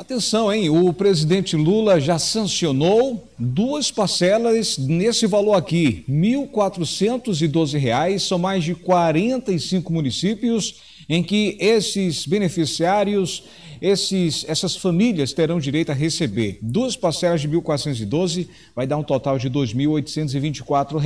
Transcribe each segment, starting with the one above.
Atenção, hein? O presidente Lula já sancionou duas parcelas nesse valor aqui. R$ 1.412, são mais de 45 municípios em que esses beneficiários, esses, essas famílias terão direito a receber. Duas parcelas de R$ 1.412 vai dar um total de R$ 2.824.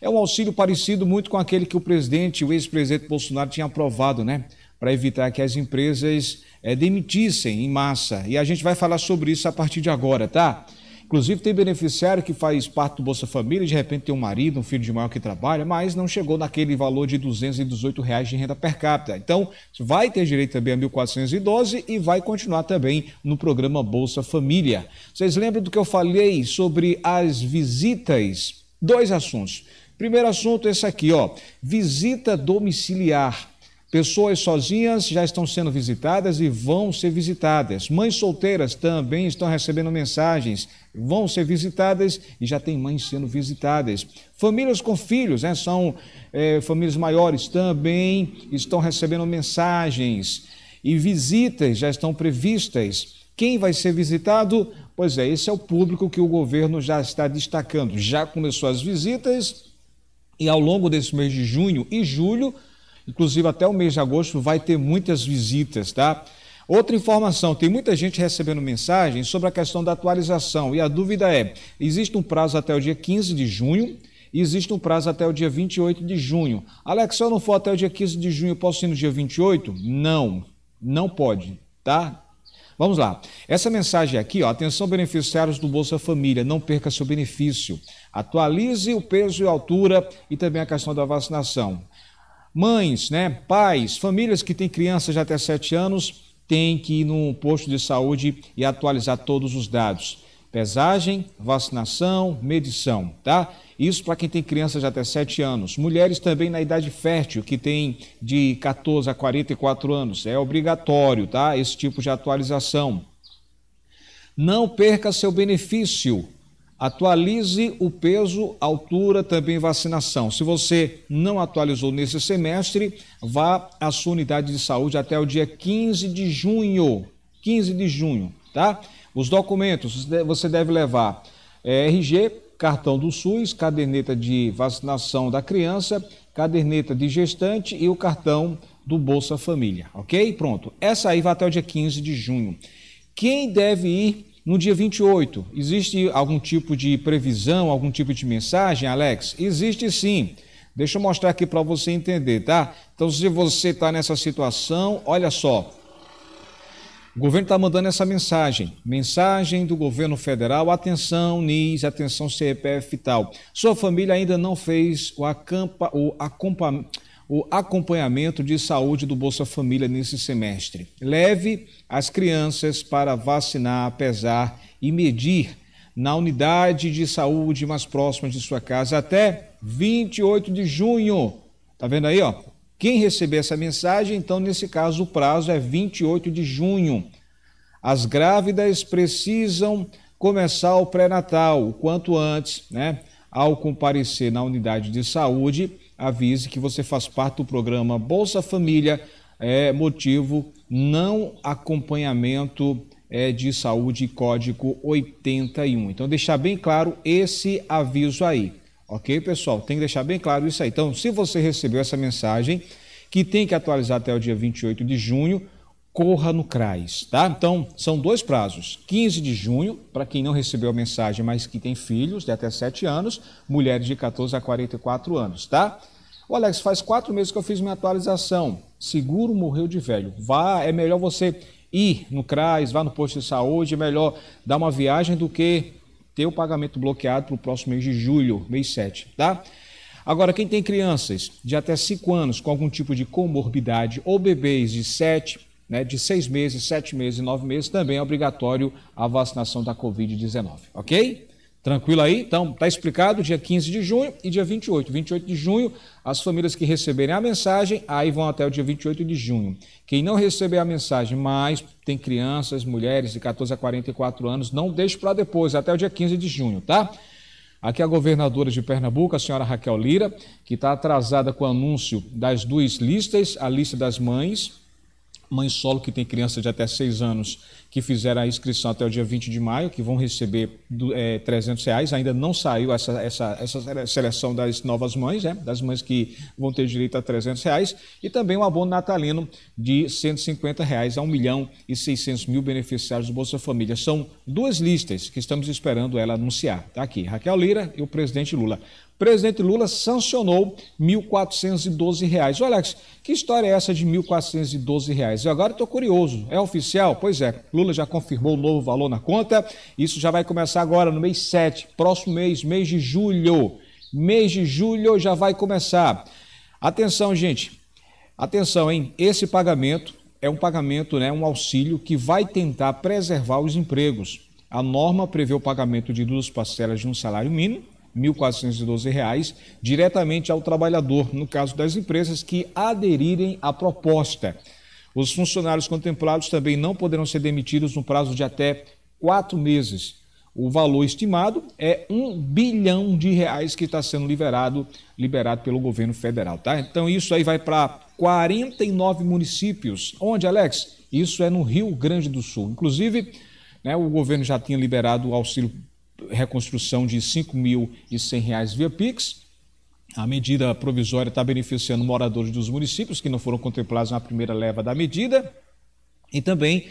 É um auxílio parecido muito com aquele que o presidente, o ex-presidente Bolsonaro tinha aprovado, né? para evitar que as empresas é, demitissem em massa. E a gente vai falar sobre isso a partir de agora, tá? Inclusive, tem beneficiário que faz parte do Bolsa Família, de repente tem um marido, um filho de maior que trabalha, mas não chegou naquele valor de R$ 218 reais de renda per capita. Então, vai ter direito também a R$ 1.412 e vai continuar também no programa Bolsa Família. Vocês lembram do que eu falei sobre as visitas? Dois assuntos. Primeiro assunto é esse aqui, ó. Visita domiciliar Pessoas sozinhas já estão sendo visitadas e vão ser visitadas. Mães solteiras também estão recebendo mensagens, vão ser visitadas e já tem mães sendo visitadas. Famílias com filhos, né, são é, famílias maiores, também estão recebendo mensagens. E visitas já estão previstas. Quem vai ser visitado? Pois é, esse é o público que o governo já está destacando. Já começou as visitas e ao longo desse mês de junho e julho Inclusive, até o mês de agosto vai ter muitas visitas, tá? Outra informação, tem muita gente recebendo mensagens sobre a questão da atualização e a dúvida é: existe um prazo até o dia 15 de junho e existe um prazo até o dia 28 de junho. Alex, se eu não for até o dia 15 de junho, posso ir no dia 28? Não, não pode, tá? Vamos lá. Essa mensagem aqui, ó, atenção beneficiários do Bolsa Família, não perca seu benefício. Atualize o peso e a altura e também a questão da vacinação. Mães, né, pais, famílias que têm crianças de até 7 anos têm que ir num posto de saúde e atualizar todos os dados. Pesagem, vacinação, medição, tá? Isso para quem tem crianças de até 7 anos. Mulheres também na idade fértil, que tem de 14 a 44 anos. É obrigatório, tá? Esse tipo de atualização. Não perca seu benefício Atualize o peso, altura, também vacinação. Se você não atualizou nesse semestre, vá à sua unidade de saúde até o dia 15 de junho. 15 de junho, tá? Os documentos você deve levar é, RG, cartão do SUS, caderneta de vacinação da criança, caderneta de gestante e o cartão do Bolsa Família, ok? Pronto. Essa aí vai até o dia 15 de junho. Quem deve ir no dia 28, existe algum tipo de previsão, algum tipo de mensagem, Alex? Existe sim. Deixa eu mostrar aqui para você entender, tá? Então, se você está nessa situação, olha só. O governo está mandando essa mensagem. Mensagem do governo federal: atenção, NIS, atenção, CPF e tal. Sua família ainda não fez o, acampa, o acompanhamento o acompanhamento de saúde do Bolsa Família nesse semestre. Leve as crianças para vacinar, pesar e medir na unidade de saúde mais próxima de sua casa até 28 de junho. Tá vendo aí, ó? Quem receber essa mensagem, então nesse caso o prazo é 28 de junho. As grávidas precisam começar o pré-natal o quanto antes, né? Ao comparecer na unidade de saúde, avise que você faz parte do programa Bolsa Família, é motivo não acompanhamento é, de saúde, código 81. Então, deixar bem claro esse aviso aí, ok, pessoal? Tem que deixar bem claro isso aí. Então, se você recebeu essa mensagem, que tem que atualizar até o dia 28 de junho, corra no CRAS, tá? Então, são dois prazos: 15 de junho, para quem não recebeu a mensagem, mas que tem filhos de até 7 anos, mulheres de 14 a 44 anos, tá? O Alex, faz quatro meses que eu fiz minha atualização. Seguro morreu de velho. Vá, é melhor você ir no CRAS, vá no posto de saúde, é melhor dar uma viagem do que ter o pagamento bloqueado para o próximo mês de julho, mês 7, tá? Agora, quem tem crianças de até 5 anos com algum tipo de comorbidade ou bebês de 7 né, de seis meses, sete meses e nove meses, também é obrigatório a vacinação da Covid-19, ok? Tranquilo aí? Então, está explicado, dia 15 de junho e dia 28. 28 de junho, as famílias que receberem a mensagem, aí vão até o dia 28 de junho. Quem não receber a mensagem, mas tem crianças, mulheres de 14 a 44 anos, não deixe para depois, até o dia 15 de junho, tá? Aqui é a governadora de Pernambuco, a senhora Raquel Lira, que está atrasada com o anúncio das duas listas, a lista das mães mãe solo que tem crianças de até 6 anos que fizeram a inscrição até o dia 20 de maio, que vão receber é, 300 reais. Ainda não saiu essa, essa, essa seleção das novas mães, né? das mães que vão ter direito a 300 reais. E também um abono natalino de 150 reais a 1 milhão e 600 mil beneficiários do Bolsa Família. São duas listas que estamos esperando ela anunciar. Está aqui, Raquel Lira e o presidente Lula presidente Lula sancionou R$ 1.412. Reais. Olha, Alex, que história é essa de R$ 1.412? Reais? Eu agora estou curioso. É oficial? Pois é, Lula já confirmou o novo valor na conta. Isso já vai começar agora no mês 7, próximo mês, mês de julho. Mês de julho já vai começar. Atenção, gente. Atenção, hein? Esse pagamento é um pagamento, né, um auxílio que vai tentar preservar os empregos. A norma prevê o pagamento de duas parcelas de um salário mínimo R$ 1.412, diretamente ao trabalhador, no caso das empresas que aderirem à proposta. Os funcionários contemplados também não poderão ser demitidos no prazo de até quatro meses. O valor estimado é um bilhão de reais que está sendo liberado, liberado pelo governo federal, tá? Então isso aí vai para 49 municípios. Onde, Alex? Isso é no Rio Grande do Sul. Inclusive, né, o governo já tinha liberado o auxílio reconstrução de R$ 5.100 via Pix. A medida provisória está beneficiando moradores dos municípios que não foram contemplados na primeira leva da medida. E também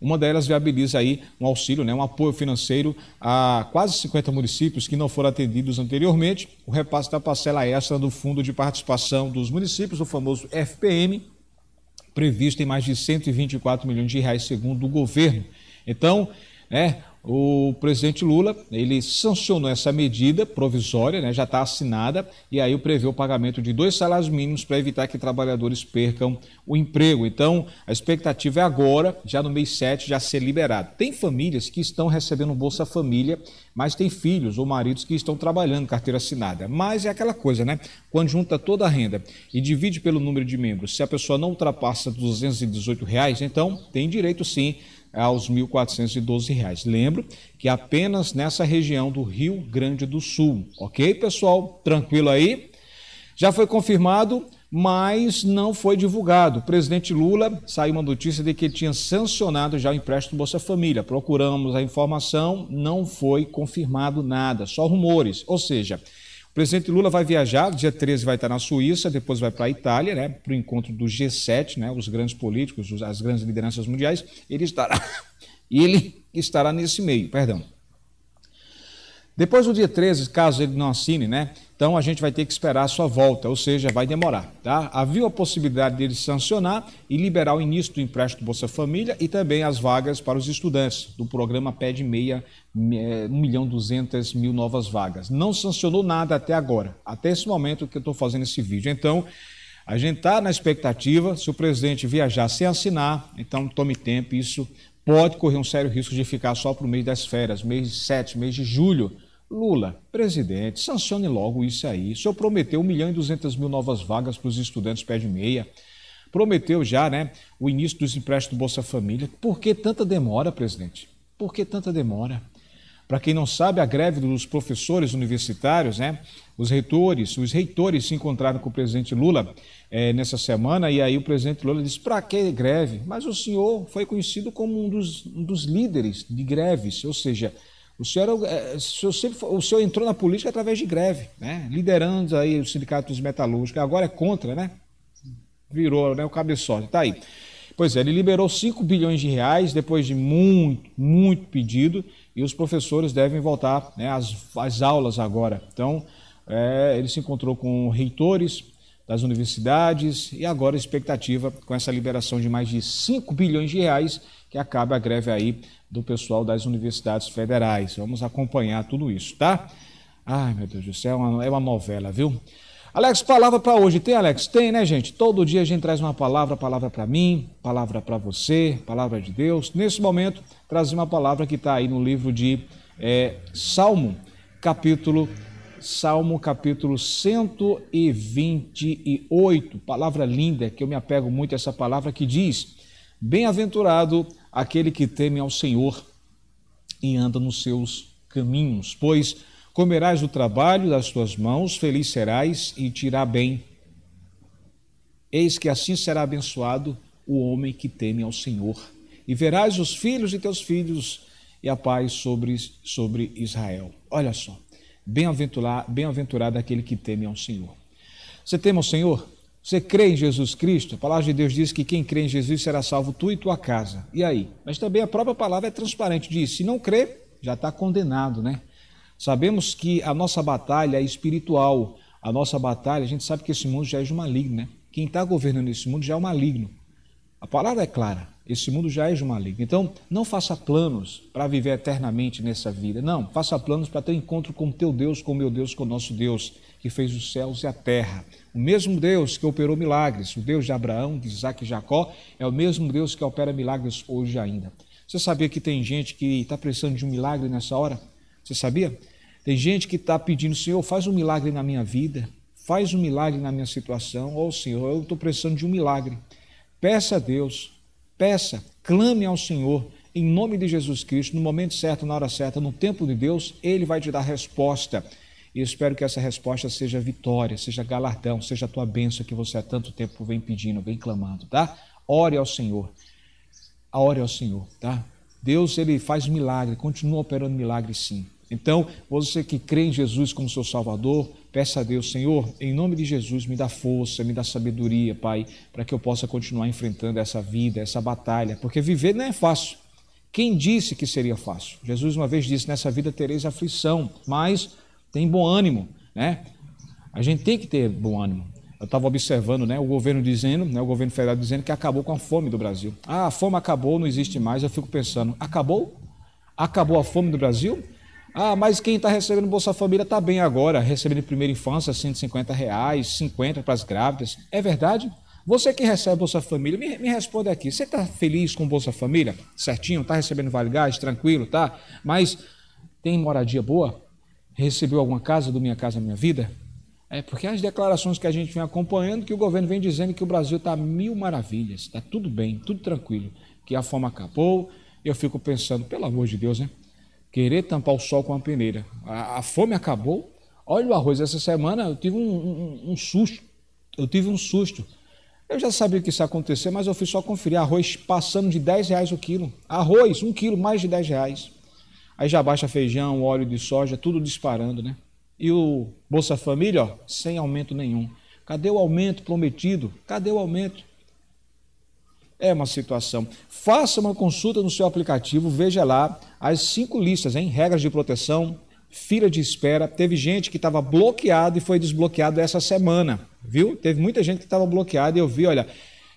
uma delas viabiliza aí um auxílio, né, um apoio financeiro a quase 50 municípios que não foram atendidos anteriormente. O repasse da parcela extra do Fundo de Participação dos Municípios, o famoso FPM, previsto em mais de 124 milhões de reais, segundo o governo. Então, né, o presidente Lula ele sancionou essa medida provisória, né, já está assinada, e aí prevê o pagamento de dois salários mínimos para evitar que trabalhadores percam o emprego. Então, a expectativa é agora, já no mês 7, já ser liberado. Tem famílias que estão recebendo Bolsa Família, mas tem filhos ou maridos que estão trabalhando carteira assinada. Mas é aquela coisa, né? Quando junta toda a renda e divide pelo número de membros, se a pessoa não ultrapassa R$ 218, reais, então tem direito sim aos R$ 1.412. Lembro que apenas nessa região do Rio Grande do Sul. Ok, pessoal? Tranquilo aí? Já foi confirmado, mas não foi divulgado. O presidente Lula saiu uma notícia de que tinha sancionado já o empréstimo Bolsa Família. Procuramos a informação, não foi confirmado nada, só rumores. Ou seja, o presidente Lula vai viajar, dia 13 vai estar na Suíça, depois vai para a Itália, né, para o encontro do G7, né, os grandes políticos, as grandes lideranças mundiais. Ele estará, ele estará nesse meio, perdão. Depois do dia 13, caso ele não assine, né? Então a gente vai ter que esperar a sua volta, ou seja, vai demorar, tá? Havia a possibilidade dele sancionar e liberar o início do empréstimo Bolsa Família e também as vagas para os estudantes do programa PED Meia, 1 é, milhão 200 mil novas vagas. Não sancionou nada até agora, até esse momento que eu estou fazendo esse vídeo. Então, a gente está na expectativa, se o presidente viajar sem assinar, então tome tempo, isso pode correr um sério risco de ficar só para o mês das férias, mês de 7, mês de julho, Lula, presidente, sancione logo isso aí. O senhor prometeu 1 milhão e 200 mil novas vagas para os estudantes pé de meia. Prometeu já né, o início dos empréstimos do Bolsa Família. Por que tanta demora, presidente? Por que tanta demora? Para quem não sabe, a greve dos professores universitários, né? Os reitores, os reitores se encontraram com o presidente Lula é, nessa semana e aí o presidente Lula disse: para que greve? Mas o senhor foi conhecido como um dos, um dos líderes de greves, ou seja, o senhor, é é, o, senhor sempre, o senhor entrou na política através de greve, né? liderando aí os sindicatos metalúrgicos, agora é contra, né? Virou né? o cabeçote, está aí. Pois é, ele liberou 5 bilhões de reais depois de muito, muito pedido e os professores devem voltar né, às, às aulas agora. Então, é, ele se encontrou com reitores das universidades e agora expectativa com essa liberação de mais de 5 bilhões de reais que acabe a greve aí do pessoal das universidades federais. Vamos acompanhar tudo isso, tá? Ai, meu Deus do céu, é uma, é uma novela, viu? Alex, palavra para hoje. Tem, Alex? Tem, né, gente? Todo dia a gente traz uma palavra, palavra para mim, palavra para você, palavra de Deus. Nesse momento, traz uma palavra que está aí no livro de é, Salmo, capítulo Salmo capítulo 128, palavra linda, que eu me apego muito a essa palavra que diz: Bem-aventurado aquele que teme ao Senhor e anda nos seus caminhos, pois comerás o trabalho das tuas mãos, feliz serás e te irá bem. Eis que assim será abençoado o homem que teme ao Senhor, e verás os filhos de teus filhos e a paz sobre, sobre Israel. Olha só, bem-aventurado bem aquele que teme ao Senhor. Você teme ao Senhor? Você crê em Jesus Cristo? A palavra de Deus diz que quem crê em Jesus será salvo tu e tua casa. E aí? Mas também a própria palavra é transparente, diz: se não crê, já está condenado, né? Sabemos que a nossa batalha é espiritual, a nossa batalha, a gente sabe que esse mundo já é de maligno, né? Quem está governando esse mundo já é o maligno. A palavra é clara. Esse mundo já é de maligno. Então, não faça planos para viver eternamente nessa vida. Não, faça planos para ter um encontro com o teu Deus, com o meu Deus, com o nosso Deus, que fez os céus e a terra. O mesmo Deus que operou milagres, o Deus de Abraão, de Isaac e Jacó, é o mesmo Deus que opera milagres hoje ainda. Você sabia que tem gente que está precisando de um milagre nessa hora? Você sabia? Tem gente que está pedindo, Senhor, faz um milagre na minha vida, faz um milagre na minha situação, ou Senhor, eu estou precisando de um milagre. Peça a Deus, Peça, clame ao Senhor em nome de Jesus Cristo, no momento certo, na hora certa, no tempo de Deus, Ele vai te dar resposta. E espero que essa resposta seja vitória, seja galardão, seja a tua bênção que você há tanto tempo vem pedindo, vem clamando, tá? Ore ao Senhor. Ore ao Senhor, tá? Deus, Ele faz milagre, continua operando milagre sim. Então, você que crê em Jesus como seu Salvador, Peça a Deus, Senhor, em nome de Jesus, me dá força, me dá sabedoria, Pai, para que eu possa continuar enfrentando essa vida, essa batalha, porque viver não é fácil. Quem disse que seria fácil? Jesus uma vez disse: Nessa vida tereis aflição, mas tem bom ânimo, né? A gente tem que ter bom ânimo. Eu estava observando né, o governo dizendo, né, o governo federal dizendo que acabou com a fome do Brasil. Ah, a fome acabou, não existe mais. Eu fico pensando, acabou? Acabou a fome do Brasil? Ah, mas quem está recebendo Bolsa Família está bem agora, recebendo primeira infância, 150 reais, 50 para as grávidas. É verdade? Você que recebe Bolsa Família, me, me responde aqui. Você está feliz com Bolsa Família? Certinho? Está recebendo Vale Gás? Tranquilo, tá? Mas tem moradia boa? Recebeu alguma casa do Minha Casa Minha Vida? É porque as declarações que a gente vem acompanhando, que o governo vem dizendo que o Brasil está mil maravilhas, está tudo bem, tudo tranquilo, que a fome acabou. Eu fico pensando, pelo amor de Deus, né? querer tampar o sol com a peneira. A, a fome acabou. Olha o arroz. Essa semana eu tive um, um, um, susto. Eu tive um susto. Eu já sabia que isso ia acontecer, mas eu fui só conferir arroz passando de 10 reais o quilo. Arroz, um quilo, mais de 10 reais. Aí já baixa feijão, óleo de soja, tudo disparando, né? E o Bolsa Família, ó, sem aumento nenhum. Cadê o aumento prometido? Cadê o aumento? é uma situação. Faça uma consulta no seu aplicativo, veja lá as cinco listas, hein? Regras de proteção, fila de espera. Teve gente que estava bloqueada e foi desbloqueado essa semana, viu? Teve muita gente que estava bloqueada e eu vi, olha,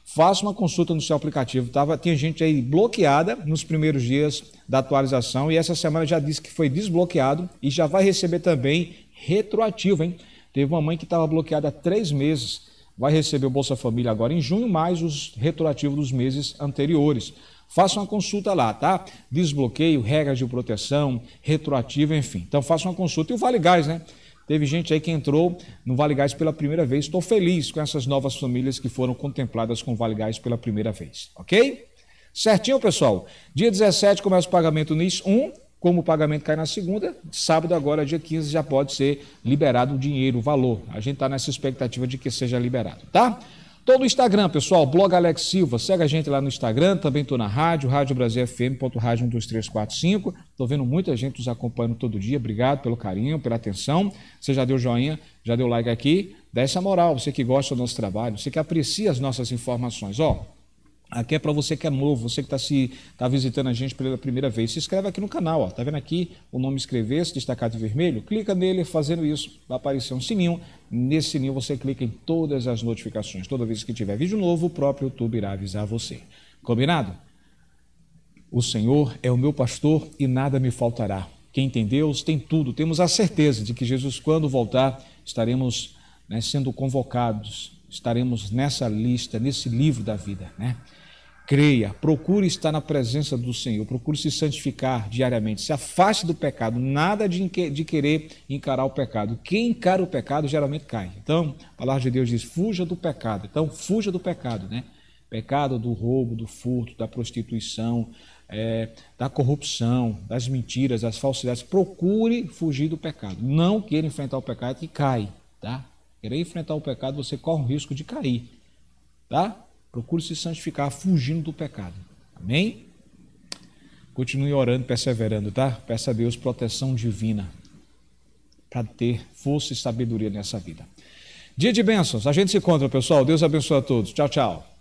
faça uma consulta no seu aplicativo. Tava, tinha gente aí bloqueada nos primeiros dias da atualização e essa semana já disse que foi desbloqueado e já vai receber também retroativo, hein? Teve uma mãe que estava bloqueada há três meses vai receber o Bolsa Família agora em junho, mais os retroativos dos meses anteriores. Faça uma consulta lá, tá? Desbloqueio, regras de proteção, retroativo, enfim. Então faça uma consulta. E o Vale Gás, né? Teve gente aí que entrou no Vale Gás pela primeira vez. Estou feliz com essas novas famílias que foram contempladas com o Vale Gás pela primeira vez, ok? Certinho, pessoal? Dia 17 começa o pagamento NIS 1, como o pagamento cai na segunda, sábado agora, dia 15, já pode ser liberado o dinheiro, o valor. A gente está nessa expectativa de que seja liberado, tá? Todo o Instagram, pessoal, blog Alex Silva, segue a gente lá no Instagram, também estou na rádio, radiobrasilfm.radio12345. Estou vendo muita gente nos acompanhando todo dia, obrigado pelo carinho, pela atenção. Você já deu joinha, já deu like aqui, dá essa moral, você que gosta do nosso trabalho, você que aprecia as nossas informações. Ó, Aqui é para você que é novo, você que está se tá visitando a gente pela primeira vez. Se inscreve aqui no canal, ó. Tá vendo aqui o nome inscrever-se, destacado em vermelho? Clica nele, fazendo isso, vai aparecer um sininho. Nesse sininho você clica em todas as notificações. Toda vez que tiver vídeo novo, o próprio YouTube irá avisar você. Combinado? O Senhor é o meu pastor e nada me faltará. Quem tem Deus tem tudo. Temos a certeza de que Jesus, quando voltar, estaremos né, sendo convocados, estaremos nessa lista, nesse livro da vida, né? creia, procure estar na presença do Senhor, procure se santificar diariamente, se afaste do pecado, nada de, de querer encarar o pecado. Quem encara o pecado geralmente cai. Então, a palavra de Deus diz: fuja do pecado. Então, fuja do pecado, né? Pecado do roubo, do furto, da prostituição, é, da corrupção, das mentiras, das falsidades. Procure fugir do pecado. Não queira enfrentar o pecado que cai, tá? Querer enfrentar o pecado, você corre o risco de cair, tá? Procure se santificar fugindo do pecado. Amém? Continue orando, perseverando, tá? Peça a Deus proteção divina para ter força e sabedoria nessa vida. Dia de bênçãos. A gente se encontra, pessoal. Deus abençoe a todos. Tchau, tchau.